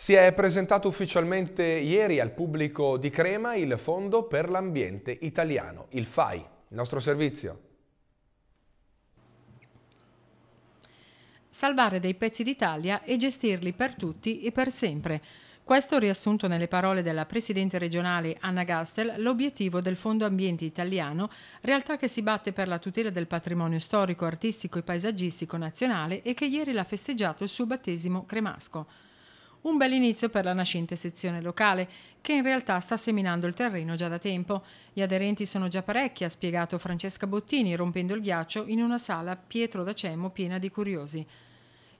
Si è presentato ufficialmente ieri al pubblico di Crema il Fondo per l'Ambiente Italiano, il FAI, il nostro servizio. Salvare dei pezzi d'Italia e gestirli per tutti e per sempre. Questo riassunto nelle parole della Presidente regionale Anna Gastel l'obiettivo del Fondo Ambiente Italiano, realtà che si batte per la tutela del patrimonio storico, artistico e paesaggistico nazionale e che ieri l'ha festeggiato il suo battesimo cremasco. Un bel inizio per la nascente sezione locale, che in realtà sta seminando il terreno già da tempo. Gli aderenti sono già parecchi, ha spiegato Francesca Bottini, rompendo il ghiaccio in una sala Pietro da Cemo piena di curiosi.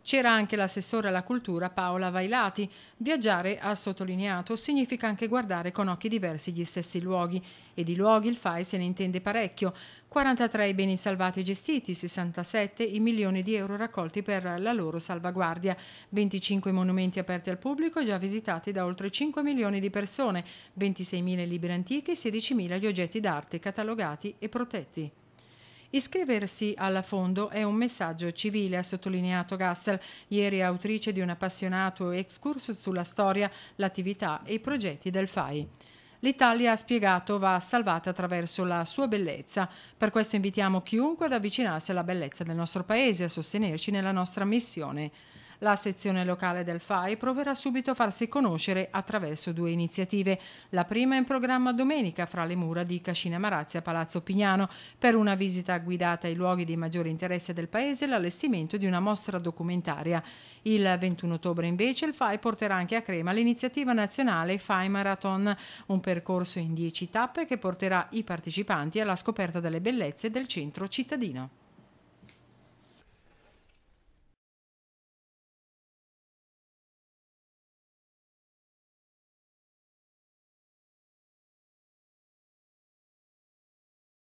C'era anche l'assessore alla cultura Paola Vailati. Viaggiare, ha sottolineato, significa anche guardare con occhi diversi gli stessi luoghi e di luoghi il FAI se ne intende parecchio. 43 i beni salvati e gestiti, 67 i milioni di euro raccolti per la loro salvaguardia, 25 monumenti aperti al pubblico già visitati da oltre 5 milioni di persone, 26.000 libri antichi, e 16.000 gli oggetti d'arte catalogati e protetti. Iscriversi fondo è un messaggio civile, ha sottolineato Gassel, ieri autrice di un appassionato excursus sulla storia, l'attività e i progetti del FAI. L'Italia, ha spiegato, va salvata attraverso la sua bellezza. Per questo invitiamo chiunque ad avvicinarsi alla bellezza del nostro paese e a sostenerci nella nostra missione. La sezione locale del FAI proverà subito a farsi conoscere attraverso due iniziative. La prima è in programma domenica fra le mura di Cascina Marazia Palazzo Pignano per una visita guidata ai luoghi di maggiore interesse del paese e l'allestimento di una mostra documentaria. Il 21 ottobre invece il FAI porterà anche a Crema l'iniziativa nazionale FAI Marathon, un percorso in 10 tappe che porterà i partecipanti alla scoperta delle bellezze del centro cittadino.